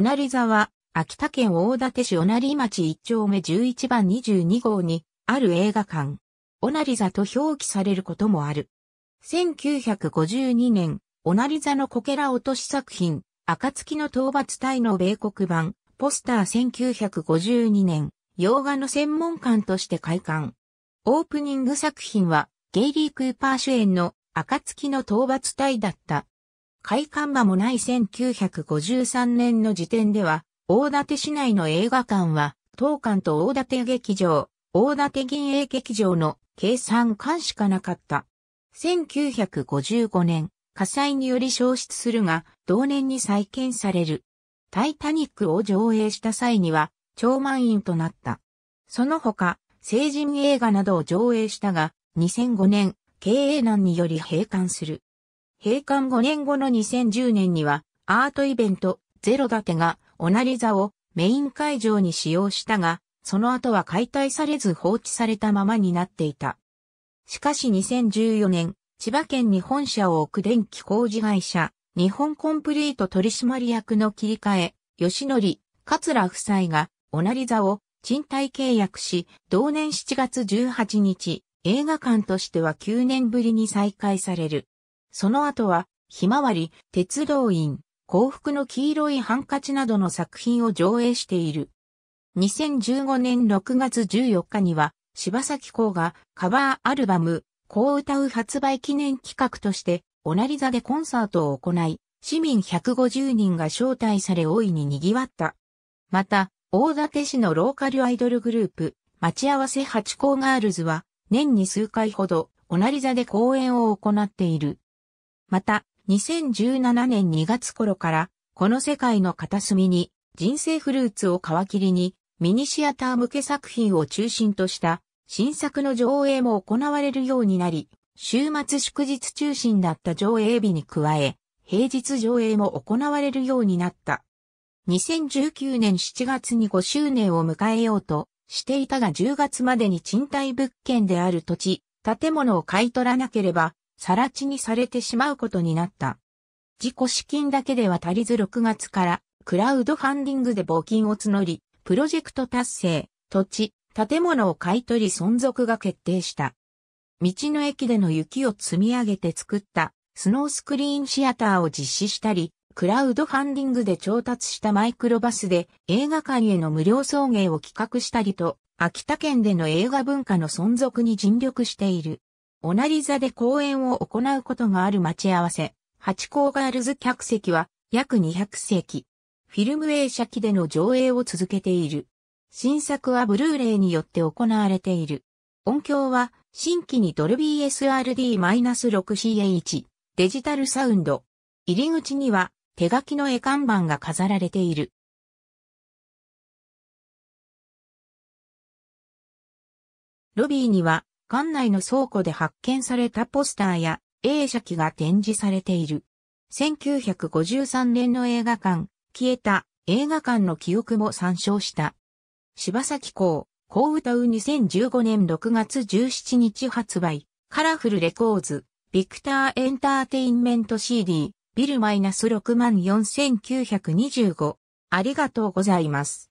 ナリ座は、秋田県大館市ナリ町1丁目11番22号に、ある映画館。ナリ座と表記されることもある。1952年、ナリ座のこけら落とし作品、暁の討伐隊の米国版、ポスター1952年、洋画の専門館として開館。オープニング作品は、ゲイリー・クーパー主演の暁の討伐隊だった。開館場もない1953年の時点では、大館市内の映画館は、当館と大館劇場、大館銀営劇場の計算館しかなかった。1955年、火災により消失するが、同年に再建される。タイタニックを上映した際には、超満員となった。その他、成人映画などを上映したが、2005年、経営難により閉館する。閉館5年後の2010年には、アートイベント、ゼロだてが、オナリ座をメイン会場に使用したが、その後は解体されず放置されたままになっていた。しかし2014年、千葉県に本社を置く電気工事会社、日本コンプリート取締役の切り替え、吉則、桂夫妻が、オナリ座を賃貸契約し、同年7月18日、映画館としては9年ぶりに再開される。その後は、ひまわり、鉄道員、幸福の黄色いハンカチなどの作品を上映している。2015年6月14日には、柴崎公がカバーアルバム、こう歌う発売記念企画として、オナリ座でコンサートを行い、市民150人が招待され大いに賑わった。また、大館市のローカルアイドルグループ、待ち合わせ八甲ガールズは、年に数回ほど、オナリ座で公演を行っている。また、2017年2月頃から、この世界の片隅に、人生フルーツを皮切りに、ミニシアター向け作品を中心とした、新作の上映も行われるようになり、週末祝日中心だった上映日に加え、平日上映も行われるようになった。2019年7月に5周年を迎えようとしていたが10月までに賃貸物件である土地、建物を買い取らなければさらちにされてしまうことになった。自己資金だけでは足りず6月からクラウドファンディングで募金を募り、プロジェクト達成、土地、建物を買い取り存続が決定した。道の駅での雪を積み上げて作ったスノースクリーンシアターを実施したり、クラウドファンディングで調達したマイクロバスで映画館への無料送迎を企画したりと、秋田県での映画文化の存続に尽力している。オナリ座で公演を行うことがある待ち合わせ、八甲ガールズ客席は約200席。フィルム映写機での上映を続けている。新作はブルーレイによって行われている。音響は新規にドルビー SRD-6CH デジタルサウンド。入り口には手書きの絵看板が飾られている。ロビーには館内の倉庫で発見されたポスターや映写機が展示されている。1953年の映画館、消えた映画館の記憶も参照した。柴崎公、こう歌う2015年6月17日発売、カラフルレコーズ、ビクターエンターテインメント CD、ビルマイナス6万4925。ありがとうございます。